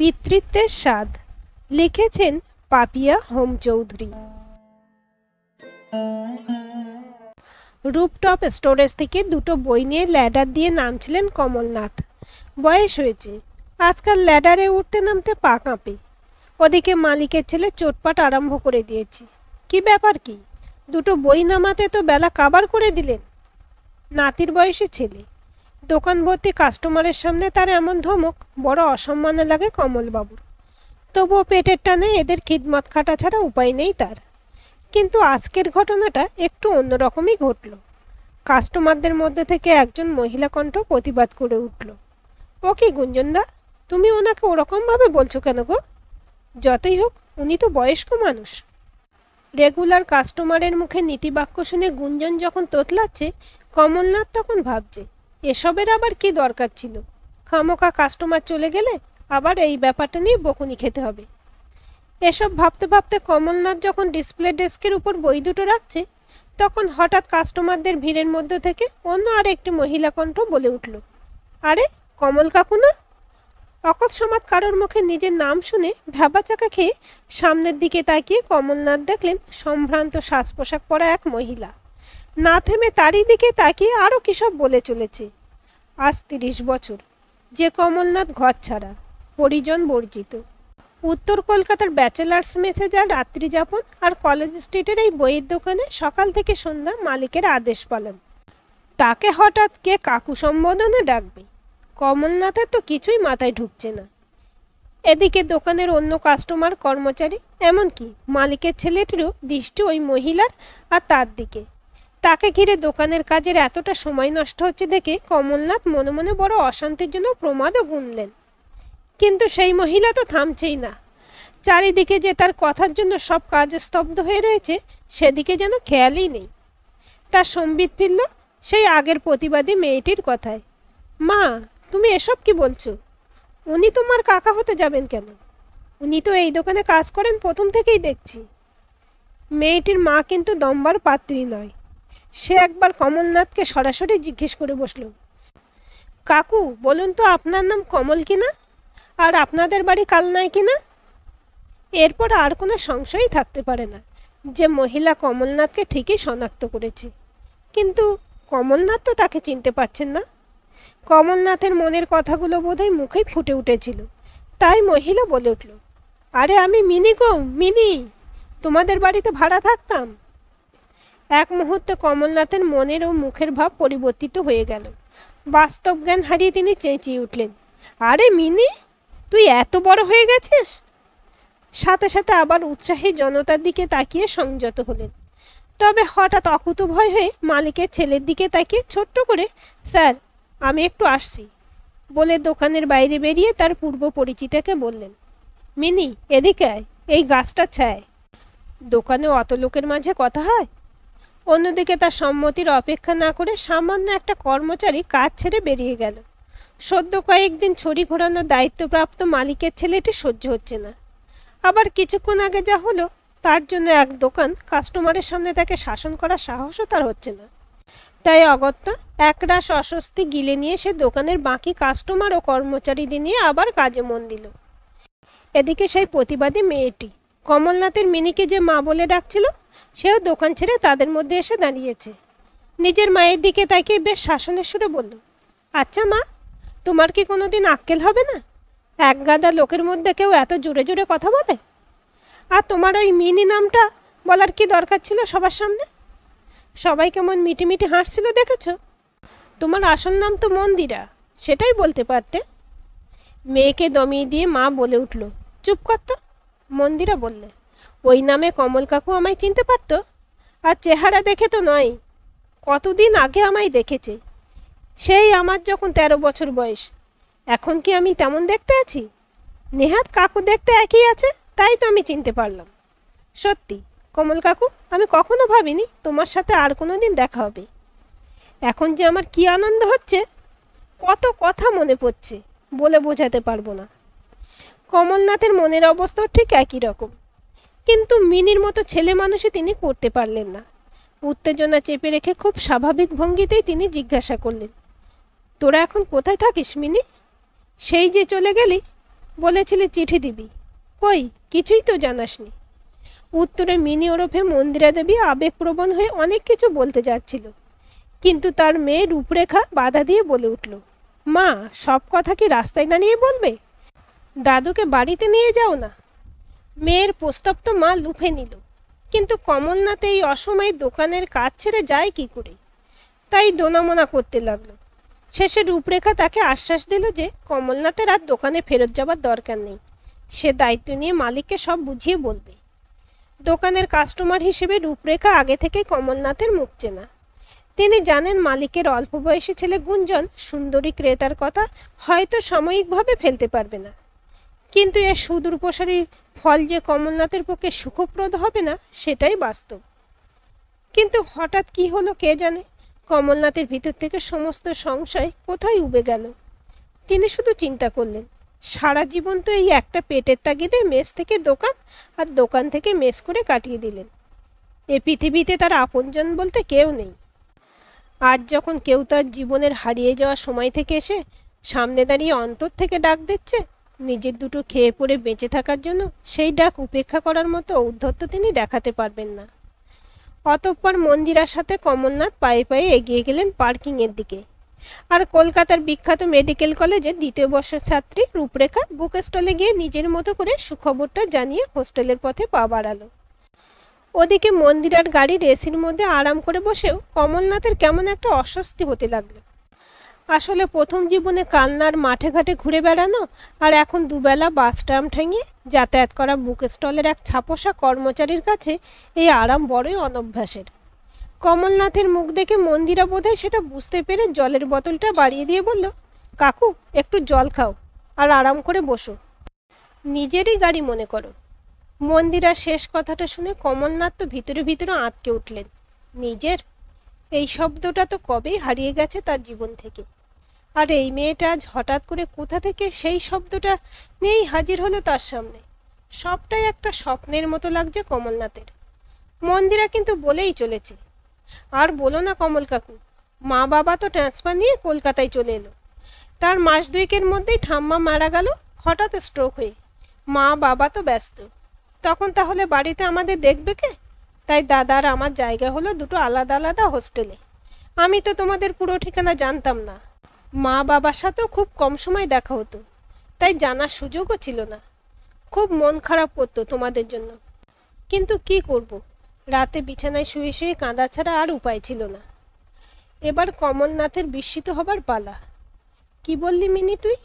পিতৃত্বের স্বাদ লিখেছেন Papiya Hom Chowdhury rooftop storage থেকে দুটো বই নিয়ে ল্যাডার দিয়ে নামছিলেন কমলনাথ বয়স হয়েছে আজকাল ল্যাডারে উঠতে নামতে পা কাঁপে ওদিকে মালিকের ছেলে চোটপাট আরম্ভ করে দিয়েছে কি ব্যাপার কি দুটো বই নামাতে তো বেলা কাবার করে দিলেন নাতির বয়সী ছেলে দোকান ভর্তি কাস্টমারের সামনে তার এমন ধমক বড় অসম্মানে লাগে কমলবাবুর তবুও পেটের টানে এদের খিদমত খাটা ছাড়া উপায় নেই তার কিন্তু আজকের ঘটনাটা একটু অন্যরকমই ঘটল কাস্টমারদের মধ্যে থেকে একজন মহিলা কণ্ঠ প্রতিবাদ করে উঠল ও কি গুঞ্জনদা তুমি ওনাকে ওরকমভাবে বলছো কেন গো যতই হোক উনি তো বয়স্ক মানুষ রেগুলার কাস্টমারের মুখে নীতিবাক্য শুনে গুঞ্জন যখন তোতলাচ্ছে কমলনাথ তখন ভাবছে এসবের আবার কি দরকার ছিল খামোকা কাস্টমার চলে গেলে আবার এই ব্যাপারটা নিয়ে বকুনি খেতে হবে এসব ভাবতে ভাবতে কমলনাথ যখন ডিসপ্লে ডেস্কের উপর বই দুটো রাখছে তখন হঠাৎ কাস্টমারদের ভিড়ের মধ্যে থেকে অন্য আর একটি মহিলা কণ্ঠ বলে উঠল আরে কমল কাকু না কারোর মুখে নিজের নাম শুনে চাকা খেয়ে সামনের দিকে তাকিয়ে কমলনাথ দেখলেন সম্ভ্রান্ত সাজ পোশাক পরা এক মহিলা না থেমে তারই দিকে তাকিয়ে আরও কিসব বলে চলেছে আজ তিরিশ বছর যে কমলনাথ ঘর ছাড়া পরিজন বর্জিত উত্তর কলকাতার ব্যাচেলার্স মেসে যা রাত্রি যাপন আর কলেজ স্ট্রিটের এই বইয়ের দোকানে সকাল থেকে সন্ধ্যা মালিকের আদেশ পালন তাকে হঠাৎ কে কাকু সম্বোধনে ডাকবে কমলনাথের তো কিছুই মাথায় ঢুকছে না এদিকে দোকানের অন্য কাস্টমার কর্মচারী এমনকি মালিকের ছেলেটিরও দৃষ্টি ওই মহিলার আর তার দিকে তাকে ঘিরে দোকানের কাজের এতটা সময় নষ্ট হচ্ছে দেখে কমলনাথ মনে মনে বড় অশান্তির জন্য প্রমাদও গুনলেন কিন্তু সেই মহিলা তো থামছেই না চারিদিকে যে তার কথার জন্য সব কাজ স্তব্ধ হয়ে রয়েছে সেদিকে যেন খেয়ালই নেই তার সম্বিত ফিরল সেই আগের প্রতিবাদী মেয়েটির কথায় মা তুমি এসব কি বলছো উনি তোমার কাকা হতে যাবেন কেন উনি তো এই দোকানে কাজ করেন প্রথম থেকেই দেখছি মেয়েটির মা কিন্তু দম্বার পাত্রী নয় সে একবার কমলনাথকে সরাসরি জিজ্ঞেস করে বসল কাকু বলুন তো আপনার নাম কমল কিনা আর আপনাদের বাড়ি কাল নাই কিনা এরপর আর কোনো সংশয়ই থাকতে পারে না যে মহিলা কমলনাথকে ঠিকই শনাক্ত করেছে কিন্তু কমলনাথ তো তাকে চিনতে পারছেন না কমলনাথের মনের কথাগুলো বোধহয় মুখেই ফুটে উঠেছিল তাই মহিলা বলে উঠল আরে আমি মিনি গো মিনি তোমাদের বাড়িতে ভাড়া থাকতাম এক মুহূর্তে কমলনাথের মনের ও মুখের ভাব পরিবর্তিত হয়ে গেল বাস্তব জ্ঞান হারিয়ে তিনি চেঁচিয়ে উঠলেন আরে মিনি তুই এত বড় হয়ে গেছিস সাথে সাথে আবার উৎসাহী জনতার দিকে তাকিয়ে সংযত হলেন তবে হঠাৎ অকুত ভয় হয়ে মালিকের ছেলের দিকে তাকিয়ে ছোট্ট করে স্যার আমি একটু আসছি বলে দোকানের বাইরে বেরিয়ে তার পূর্ব পরিচিতাকে বললেন মিনি এদিকে এই গাছটা ছায় দোকানে অত লোকের মাঝে কথা হয় অন্যদিকে তার সম্মতির অপেক্ষা না করে সামান্য একটা কর্মচারী কাজ ছেড়ে বেরিয়ে গেল সদ্য কয়েকদিন ছড়ি ঘোরানোর দায়িত্বপ্রাপ্ত মালিকের ছেলেটি সহ্য হচ্ছে না আবার কিছুক্ষণ আগে যা হলো তার জন্য এক দোকান কাস্টমারের সামনে তাকে শাসন করার সাহসও তার হচ্ছে না তাই অগত্যা একরাশ অস্বস্তি গিলে নিয়ে সে দোকানের বাকি কাস্টমার ও কর্মচারীদের নিয়ে আবার কাজে মন দিল এদিকে সেই প্রতিবাদী মেয়েটি কমলনাথের মিনিকে যে মা বলে ডাকছিল সেও দোকান ছেড়ে তাদের মধ্যে এসে দাঁড়িয়েছে নিজের মায়ের দিকে তাকে বেশ শাসনের সুরে বলল আচ্ছা মা তোমার কি কোনো দিন আক্কেল হবে না এক গাদা লোকের মধ্যে কেউ এত জোরে জোরে কথা বলে আর তোমার ওই মিনি নামটা বলার কি দরকার ছিল সবার সামনে সবাই কেমন মিটিমিটি হাসছিল দেখেছ তোমার আসল নাম তো মন্দিরা সেটাই বলতে পারতে মেয়েকে দমিয়ে দিয়ে মা বলে উঠল চুপ কর মন্দিরা বললে ওই নামে কমল কাকু আমায় চিনতে পারত আর চেহারা দেখে তো নয় কতদিন আগে আমায় দেখেছে সেই আমার যখন ১৩ বছর বয়স এখন কি আমি তেমন দেখতে আছি নেহাত কাকু দেখতে একই আছে তাই তো আমি চিনতে পারলাম সত্যি কমল কাকু আমি কখনো ভাবিনি তোমার সাথে আর কোনো দিন দেখা হবে এখন যে আমার কি আনন্দ হচ্ছে কত কথা মনে পড়ছে বলে বোঝাতে পারবো না কমলনাথের মনের অবস্থাও ঠিক একই রকম কিন্তু মিনির মতো ছেলে মানুষে তিনি করতে পারলেন না উত্তেজনা চেপে রেখে খুব স্বাভাবিক ভঙ্গিতেই তিনি জিজ্ঞাসা করলেন তোরা এখন কোথায় থাকিস মিনি সেই যে চলে গেলি বলেছিলে চিঠি দিবি কই কিছুই তো জানাসনি উত্তরে মিনি ওরফে মন্দিরা দেবী আবেগপ্রবণ হয়ে অনেক কিছু বলতে যাচ্ছিল কিন্তু তার মেয়ে রূপরেখা বাধা দিয়ে বলে উঠল মা সব কথা কি রাস্তায় দাঁড়িয়ে বলবে দাদুকে বাড়িতে নিয়ে যাও না মেয়ের প্রস্তাব তো মা লুফে নিল কিন্তু কমলনাথ এই অসময়ে দোকানের কাজ ছেড়ে যায় কি করে তাই দোনামোনা করতে লাগলো শেষে রূপরেখা তাকে আশ্বাস দিল যে কমলনাথের আর দোকানে ফেরত যাবার দরকার নেই সে দায়িত্ব নিয়ে মালিককে সব বুঝিয়ে বলবে দোকানের কাস্টমার হিসেবে রূপরেখা আগে থেকে কমলনাথের মুখ চেনা তিনি জানেন মালিকের অল্প বয়সী ছেলে গুঞ্জন সুন্দরী ক্রেতার কথা হয়তো সাময়িকভাবে ফেলতে পারবে না কিন্তু এ সুদূরপ্রসারী ফল যে কমলনাথের পক্ষে সুখপ্রদ হবে না সেটাই বাস্তব কিন্তু হঠাৎ কি হলো কে জানে কমলনাথের ভিতর থেকে সমস্ত সংশয় কোথায় উবে গেল তিনি শুধু চিন্তা করলেন সারা জীবন তো এই একটা পেটের তাগিদে মেস থেকে দোকান আর দোকান থেকে মেস করে কাটিয়ে দিলেন এ পৃথিবীতে তার আপনজন বলতে কেউ নেই আজ যখন কেউ তার জীবনের হারিয়ে যাওয়া সময় থেকে এসে সামনে দাঁড়িয়ে অন্তর থেকে ডাক দিচ্ছে নিজের দুটো খেয়ে পড়ে বেঁচে থাকার জন্য সেই ডাক উপেক্ষা করার মতো উদ্ধত্ত তিনি দেখাতে পারবেন না অতঃপর মন্দিরার সাথে কমলনাথ পায়ে পায়ে এগিয়ে গেলেন পার্কিংয়ের দিকে আর কলকাতার বিখ্যাত মেডিকেল কলেজের দ্বিতীয় বর্ষের ছাত্রী রূপরেখা বুক স্টলে গিয়ে নিজের মতো করে সুখবরটা জানিয়ে হোস্টেলের পথে পা বাড়ালো ওদিকে মন্দিরার গাড়ির এসির মধ্যে আরাম করে বসেও কমলনাথের কেমন একটা অস্বস্তি হতে লাগলো আসলে প্রথম জীবনে কান্নার মাঠে ঘাটে ঘুরে বেড়ানো আর এখন দুবেলা বাস ট্রাম ঠেঙিয়ে যাতায়াত করা বুক স্টলের এক ছাপসা কর্মচারীর কাছে এই আরাম বড়ই অনভ্যাসের কমলনাথের মুখ দেখে মন্দিরা বোধহয় সেটা বুঝতে পেরে জলের বোতলটা বাড়িয়ে দিয়ে বলল কাকু একটু জল খাও আর আরাম করে বসো নিজেরই গাড়ি মনে করো মন্দিরার শেষ কথাটা শুনে কমলনাথ তো ভিতরে ভিতরে আঁতকে উঠলেন নিজের এই শব্দটা তো কবেই হারিয়ে গেছে তার জীবন থেকে আর এই মেয়েটা আজ হঠাৎ করে কোথা থেকে সেই শব্দটা নিয়েই হাজির হলো তার সামনে সবটাই একটা স্বপ্নের মতো লাগছে কমলনাথের মন্দিরা কিন্তু বলেই চলেছে আর বলো না কমল কাকু মা বাবা তো ট্রান্সফার নিয়ে কলকাতায় চলে এলো তার মাস দুইকের মধ্যেই ঠাম্মা মারা গেল হঠাৎ স্ট্রোক হয়ে মা বাবা তো ব্যস্ত তখন তাহলে বাড়িতে আমাদের দেখবে কে তাই দাদার আমার জায়গা হলো দুটো আলাদা আলাদা হোস্টেলে আমি তো তোমাদের পুরো ঠিকানা জানতাম না মা বাবার সাথেও খুব কম সময় দেখা হতো তাই জানার সুযোগও ছিল না খুব মন খারাপ করতো তোমাদের জন্য কিন্তু কি করব রাতে বিছানায় শুয়ে শুয়ে কাঁদা ছাড়া আর উপায় ছিল না এবার কমলনাথের বিস্মিত হবার পালা কি বললি মিনি তুই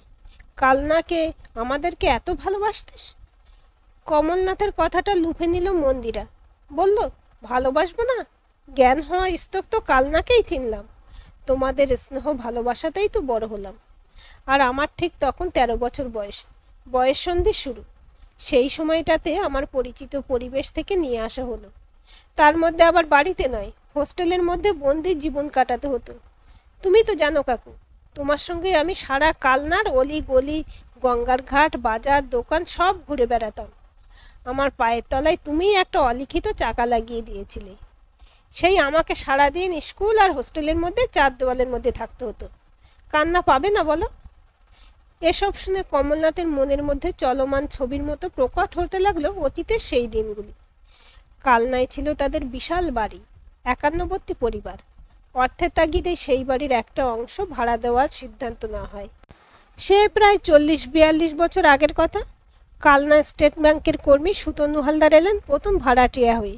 কালনাকে আমাদেরকে এত ভালোবাসতিস কমলনাথের কথাটা লুফে নিল মন্দিরা বলল ভালোবাসবো না জ্ঞান হওয়া স্তক তো কালনাকেই চিনলাম তোমাদের স্নেহ ভালোবাসাতেই তো বড় হলাম আর আমার ঠিক তখন ১৩ বছর বয়স বয়স সন্ধি শুরু সেই সময়টাতে আমার পরিচিত পরিবেশ থেকে নিয়ে আসা হলো তার মধ্যে আবার বাড়িতে নয় হোস্টেলের মধ্যে বন্দির জীবন কাটাতে হতো তুমি তো জানো কাকু তোমার সঙ্গে আমি সারা কালনার অলি গলি গঙ্গার ঘাট বাজার দোকান সব ঘুরে বেড়াতাম আমার পায়ের তলায় তুমি একটা অলিখিত চাকা লাগিয়ে দিয়েছিলে সেই আমাকে সারাদিন স্কুল আর হোস্টেলের মধ্যে চার দেওয়ালের মধ্যে থাকতে হতো কান্না পাবে না বলো এসব শুনে কমলনাথের মনের মধ্যে চলমান ছবির মতো প্রকট হতে লাগলো অতীতের সেই দিনগুলি কালনায় ছিল তাদের বিশাল বাড়ি একান্নবর্তী পরিবার অর্থের তাগিদে সেই বাড়ির একটা অংশ ভাড়া দেওয়ার সিদ্ধান্ত না হয় সে প্রায় চল্লিশ বিয়াল্লিশ বছর আগের কথা কালনা স্টেট ব্যাংকের কর্মী সুতনু হালদার এলেন প্রথম ভাড়াটিয়া হয়ে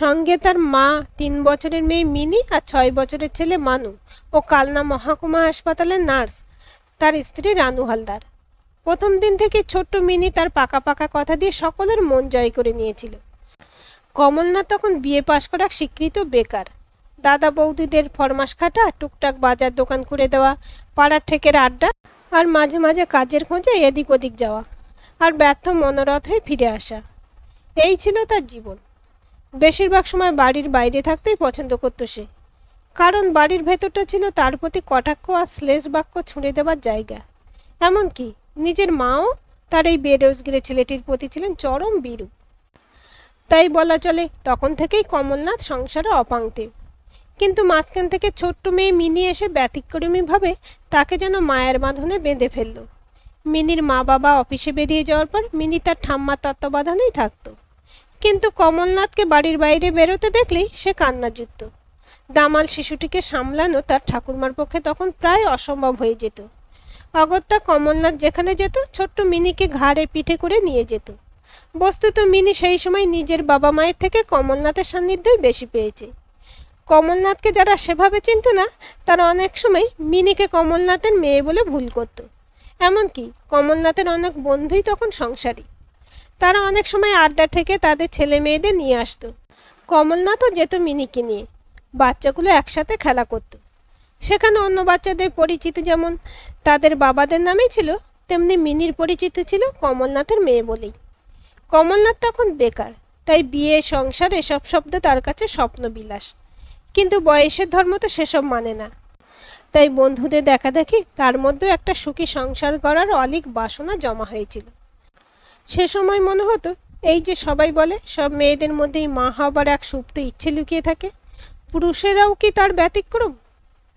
সঙ্গে তার মা তিন বছরের মেয়ে মিনি আর ছয় বছরের ছেলে মানু ও কালনা মহাকুমা হাসপাতালের নার্স তার স্ত্রী রানু হালদার প্রথম দিন থেকে ছোট্ট মিনি তার পাকা পাকা কথা দিয়ে সকলের মন জয় করে নিয়েছিল কমলনাথ তখন বিয়ে পাশ করা স্বীকৃত বেকার দাদা বৌদিদের ফরমাস খাটা টুকটাক বাজার দোকান করে দেওয়া পাড়ার ঠেকের আড্ডা আর মাঝে মাঝে কাজের খোঁজে এদিক ওদিক যাওয়া আর ব্যর্থ মনোরথ হয়ে ফিরে আসা এই ছিল তার জীবন বেশিরভাগ সময় বাড়ির বাইরে থাকতেই পছন্দ করতো সে কারণ বাড়ির ভেতরটা ছিল তার প্রতি কটাক্ষ আর শ্লেষ বাক্য ছুঁড়ে দেওয়ার জায়গা এমনকি নিজের মাও তার এই বেরোজগিরে ছেলেটির প্রতি ছিলেন চরম বিরূপ তাই বলা চলে তখন থেকেই কমলনাথ সংসারে অপাংতেব কিন্তু মাঝখান থেকে ছোট্ট মেয়ে মিনি এসে ব্যতিক্রমীভাবে তাকে যেন মায়ের বাঁধনে বেঁধে ফেলল মিনির মা বাবা অফিসে বেরিয়ে যাওয়ার পর মিনি তার ঠাম্মার তত্ত্বাবধানেই থাকতো কিন্তু কমলনাথকে বাড়ির বাইরে বেরোতে দেখলেই সে কান্না জুতো দামাল শিশুটিকে সামলানো তার ঠাকুরমার পক্ষে তখন প্রায় অসম্ভব হয়ে যেত অগত্যা কমলনাথ যেখানে যেত ছোট্ট মিনিকে ঘাড়ে পিঠে করে নিয়ে যেত বস্তুত মিনি সেই সময় নিজের বাবা মায়ের থেকে কমলনাথের সান্নিধ্যই বেশি পেয়েছে কমলনাথকে যারা সেভাবে চিনত না তারা অনেক সময় মিনিকে কমলনাথের মেয়ে বলে ভুল করত এমনকি কমলনাথের অনেক বন্ধুই তখন সংসারী তারা অনেক সময় আড্ডা থেকে তাদের ছেলে মেয়েদের নিয়ে আসতো কমলনাথও যেত মিনিকে নিয়ে বাচ্চাগুলো একসাথে খেলা করত সেখানে অন্য বাচ্চাদের পরিচিত যেমন তাদের বাবাদের নামেই ছিল তেমনি মিনির পরিচিত ছিল কমলনাথের মেয়ে বলেই কমলনাথ তখন বেকার তাই বিয়ে সংসার এসব শব্দ তার কাছে স্বপ্নবিলাস কিন্তু বয়সের ধর্ম তো সেসব মানে না তাই বন্ধুদের দেখা দেখি তার মধ্যেও একটা সুখী সংসার গড়ার অলিক বাসনা জমা হয়েছিল সে সময় মনে হতো এই যে সবাই বলে সব মেয়েদের মধ্যেই মা হবার এক সুপ্ত ইচ্ছে লুকিয়ে থাকে পুরুষেরাও কি তার ব্যতিক্রম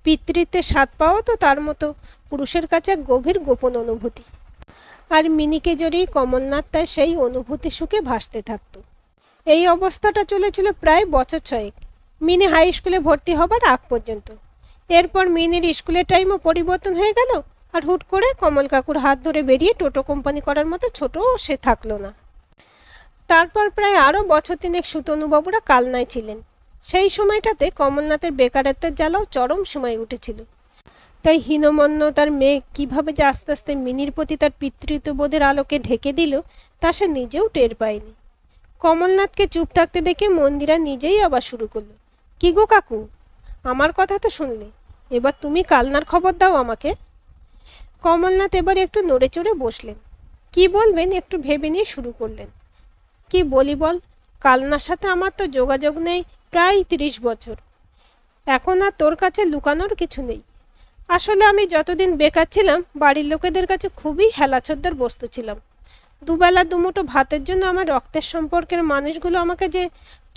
পিতৃত্বে স্বাদ পাওয়া তো তার মতো পুরুষের কাছে এক গভীর গোপন অনুভূতি আর মিনিকে জড়িয়ে কমলনাথ তার সেই অনুভূতি সুখে ভাসতে থাকত এই অবস্থাটা চলেছিল প্রায় বছর ছয়েক মিনি হাই স্কুলে ভর্তি হবার আগ পর্যন্ত এরপর মিনির স্কুলের টাইমও পরিবর্তন হয়ে গেল আর হুট করে কমল কাকুর হাত ধরে বেরিয়ে টোটো কোম্পানি করার মতো ছোট সে থাকলো না তারপর প্রায় আরও বছর তিনেক সুতনুবাবুরা কালনায় ছিলেন সেই সময়টাতে কমলনাথের বেকারত্বের জ্বালাও চরম সময় উঠেছিল তাই হীনমন্য তার মেয়ে কীভাবে যে আস্তে আস্তে মিনির প্রতি তার পিতৃত্ববোধের আলোকে ঢেকে দিল তা সে নিজেও টের পায়নি কমলনাথকে চুপ থাকতে দেখে মন্দিরা নিজেই আবার শুরু করলো কি গো কাকু আমার কথা তো শুনলে এবার তুমি কালনার খবর দাও আমাকে কমলনাথ এবার একটু নড়ে চড়ে বসলেন কি বলবেন একটু ভেবে নিয়ে শুরু করলেন কি বলি বল কালনার সাথে আমার তো যোগাযোগ নেই প্রায় তিরিশ বছর এখন আর তোর কাছে লুকানোর কিছু নেই আসলে আমি যতদিন বেকার ছিলাম বাড়ির লোকেদের কাছে খুবই হেলাছদ্দার বস্তু ছিলাম দুবেলা দুমুটো ভাতের জন্য আমার রক্তের সম্পর্কের মানুষগুলো আমাকে যে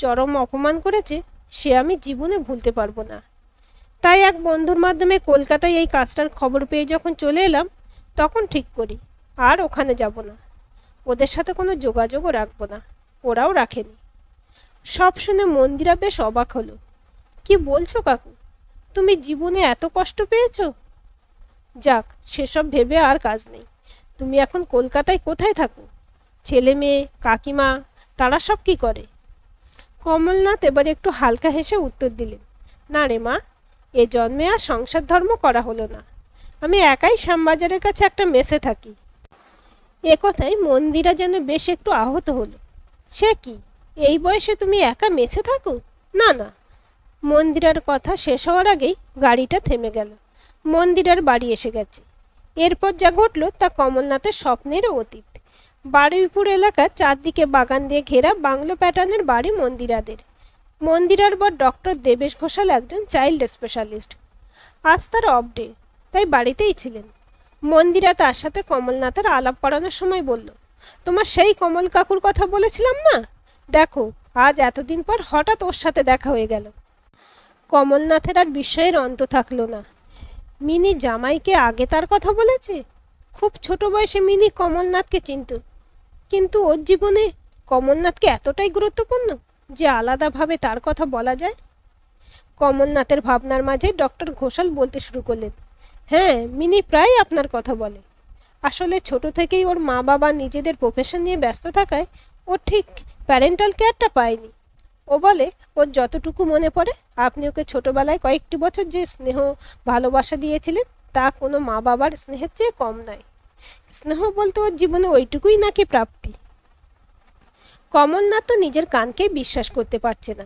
চরম অপমান করেছে সে আমি জীবনে ভুলতে পারবো না তাই এক বন্ধুর মাধ্যমে কলকাতায় এই কাজটার খবর পেয়ে যখন চলে এলাম তখন ঠিক করি আর ওখানে যাব না ওদের সাথে কোনো যোগাযোগও রাখবো না ওরাও রাখেনি সব শুনে মন্দিরা বেশ অবাক হলো কি বলছো কাকু তুমি জীবনে এত কষ্ট পেয়েছ যাক সেসব ভেবে আর কাজ নেই তুমি এখন কলকাতায় কোথায় থাকো ছেলে মেয়ে কাকিমা তারা সব কি করে কমলনাথ এবার একটু হালকা হেসে উত্তর দিলেন না রে মা এ জন্মে আর সংসার ধর্ম করা হলো না আমি একাই শ্যামবাজারের কাছে একটা মেসে থাকি এ কথায় মন্দিরা যেন বেশ একটু আহত হলো সে কি এই বয়সে তুমি একা মেসে থাকো না না মন্দিরার কথা শেষ হওয়ার আগেই গাড়িটা থেমে গেল মন্দিরার বাড়ি এসে গেছে এরপর যা ঘটল তা কমলনাথের স্বপ্নেরও অতীত বারুইপুর এলাকা চারদিকে বাগান দিয়ে ঘেরা বাংলো প্যাটার্নের বাড়ি মন্দিরাদের মন্দিরার বর ডক্টর দেবেশ ঘোষাল একজন চাইল্ড স্পেশালিস্ট আজ তার অফ ডে তাই বাড়িতেই ছিলেন মন্দিরা তার সাথে কমলনাথের আলাপ পড়ানোর সময় বলল তোমার সেই কমল কাকুর কথা বলেছিলাম না দেখো আজ এতদিন পর হঠাৎ ওর সাথে দেখা হয়ে গেল কমলনাথের আর বিস্ময়ের অন্ত থাকলো না মিনি জামাইকে আগে তার কথা বলেছে খুব ছোট বয়সে মিনি কমলনাথকে চিনত কিন্তু ওর জীবনে কমলনাথকে এতটাই গুরুত্বপূর্ণ যে আলাদাভাবে তার কথা বলা যায় কমলনাথের ভাবনার মাঝে ডক্টর ঘোষাল বলতে শুরু করলেন হ্যাঁ মিনি প্রায় আপনার কথা বলে আসলে ছোট থেকেই ওর মা বাবা নিজেদের প্রফেশন নিয়ে ব্যস্ত থাকায় ও ঠিক প্যারেন্টাল কেয়ারটা পায়নি ও বলে ওর যতটুকু মনে পড়ে আপনি ওকে ছোটোবেলায় কয়েকটি বছর যে স্নেহ ভালোবাসা দিয়েছিলেন তা কোনো মা বাবার স্নেহের চেয়ে কম নয় স্নেহ বলতে ওর জীবনে ওইটুকুই নাকি প্রাপ্তি কমলনাথ তো নিজের কানকে বিশ্বাস করতে পারছে না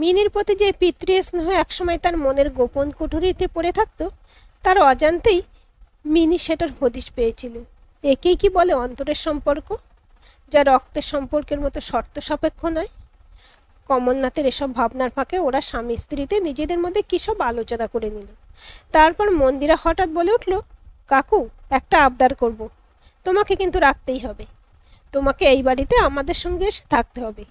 মিনির প্রতি যে পিতৃ স্নেহ একসময় তার মনের গোপন কুঠুরিতে পড়ে থাকত তার অজান্তেই মিনি সেটার হদিশ পেয়েছিল একেই কি বলে অন্তরের সম্পর্ক যা রক্তের সম্পর্কের মতো শর্ত সাপেক্ষ নয় কমলনাথের এসব ভাবনার ফাঁকে ওরা স্বামী স্ত্রীতে নিজেদের মধ্যে কিসব আলোচনা করে নিল তারপর মন্দিরা হঠাৎ বলে উঠল কাকু একটা আবদার করব তোমাকে কিন্তু রাখতেই হবে তোমাকে এই বাড়িতে আমাদের সঙ্গে এসে থাকতে হবে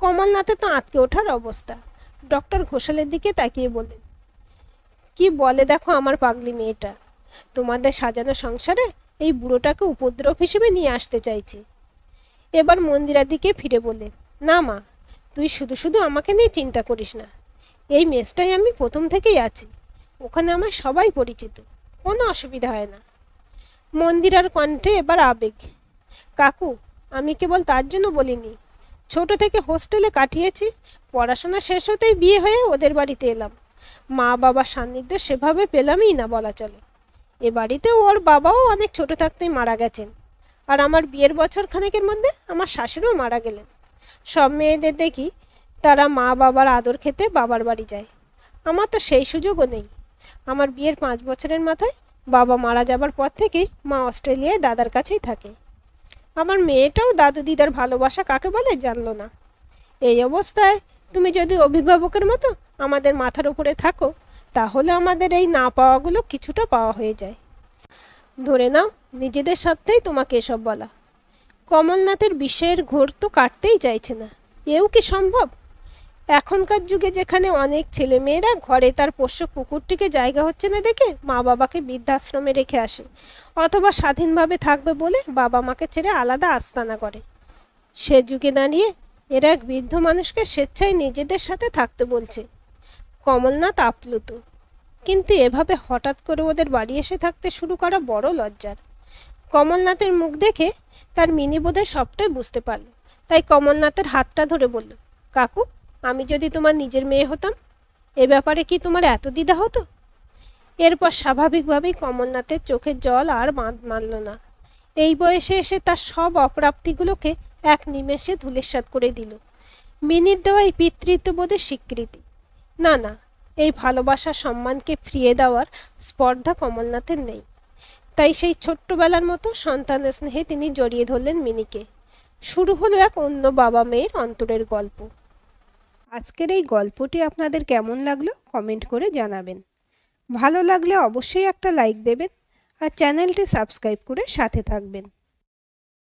কমলনাথে তো আঁতকে ওঠার অবস্থা ডক্টর ঘোষালের দিকে তাকিয়ে বললেন কি বলে দেখো আমার পাগলি মেয়েটা তোমাদের সাজানো সংসারে এই বুড়োটাকে উপদ্রব হিসেবে নিয়ে আসতে চাইছে এবার মন্দিরার দিকে ফিরে বললেন না মা তুই শুধু শুধু আমাকে নিয়ে চিন্তা করিস না এই মেসটাই আমি প্রথম থেকেই আছি ওখানে আমার সবাই পরিচিত কোনো অসুবিধা হয় না মন্দিরার কণ্ঠে এবার আবেগ কাকু আমি কেবল তার জন্য বলিনি ছোট থেকে হোস্টেলে কাটিয়েছি পড়াশোনা শেষ হতেই বিয়ে হয়ে ওদের বাড়িতে এলাম মা বাবা সান্নিধ্য সেভাবে পেলামই না বলা চলে এ বাড়িতে ওর বাবাও অনেক ছোট থাকতেই মারা গেছেন আর আমার বিয়ের বছর খানেকের মধ্যে আমার শাশুড়িও মারা গেলেন সব মেয়েদের দেখি তারা মা বাবার আদর খেতে বাবার বাড়ি যায় আমার তো সেই সুযোগও নেই আমার বিয়ের পাঁচ বছরের মাথায় বাবা মারা যাবার পর থেকেই মা অস্ট্রেলিয়ায় দাদার কাছেই থাকে আমার মেয়েটাও দাদু দিদার ভালোবাসা কাকে বলে জানলো না এই অবস্থায় তুমি যদি অভিভাবকের মতো আমাদের মাথার উপরে থাকো তাহলে আমাদের এই না পাওয়াগুলো কিছুটা পাওয়া হয়ে যায় ধরে নাও নিজেদের সাথেই তোমাকে এসব বলা কমলনাথের বিষয়ের ঘোর তো কাটতেই চাইছে না এও কি সম্ভব এখনকার যুগে যেখানে অনেক ছেলেমেয়েরা ঘরে তার পোষ্য কুকুরটিকে জায়গা হচ্ছে না দেখে মা বাবাকে বৃদ্ধাশ্রমে রেখে আসে অথবা স্বাধীনভাবে থাকবে বলে বাবা মাকে ছেড়ে আলাদা আস্তানা করে সে যুগে দাঁড়িয়ে এরা এক বৃদ্ধ মানুষকে স্বেচ্ছায় নিজেদের সাথে থাকতে বলছে কমলনাথ আপ্লুত কিন্তু এভাবে হঠাৎ করে ওদের বাড়ি এসে থাকতে শুরু করা বড় লজ্জার কমলনাথের মুখ দেখে তার মিনি বোধহয় সবটাই বুঝতে পারল তাই কমলনাথের হাতটা ধরে বলল কাকু আমি যদি তোমার নিজের মেয়ে হতাম এ ব্যাপারে কি তোমার এত দ্বিধা হতো এরপর স্বাভাবিকভাবেই কমলনাথের চোখের জল আর বাঁধ মানল না এই বয়সে এসে তার সব অপ্রাপ্তিগুলোকে এক নিমেষে ধুলিস্বাদ করে দিল মিনির দেওয়া এই পিতৃত্ববোধের স্বীকৃতি না না এই ভালোবাসা সম্মানকে ফিরিয়ে দেওয়ার স্পর্ধা কমলনাথের নেই তাই সেই ছোট্টবেলার মতো সন্তান স্নেহে তিনি জড়িয়ে ধরলেন মিনিকে শুরু হলো এক অন্য বাবা মেয়ের অন্তরের গল্প আজকের এই গল্পটি আপনাদের কেমন লাগলো কমেন্ট করে জানাবেন ভালো লাগলে অবশ্যই একটা লাইক দেবেন আর চ্যানেলটি সাবস্ক্রাইব করে সাথে থাকবেন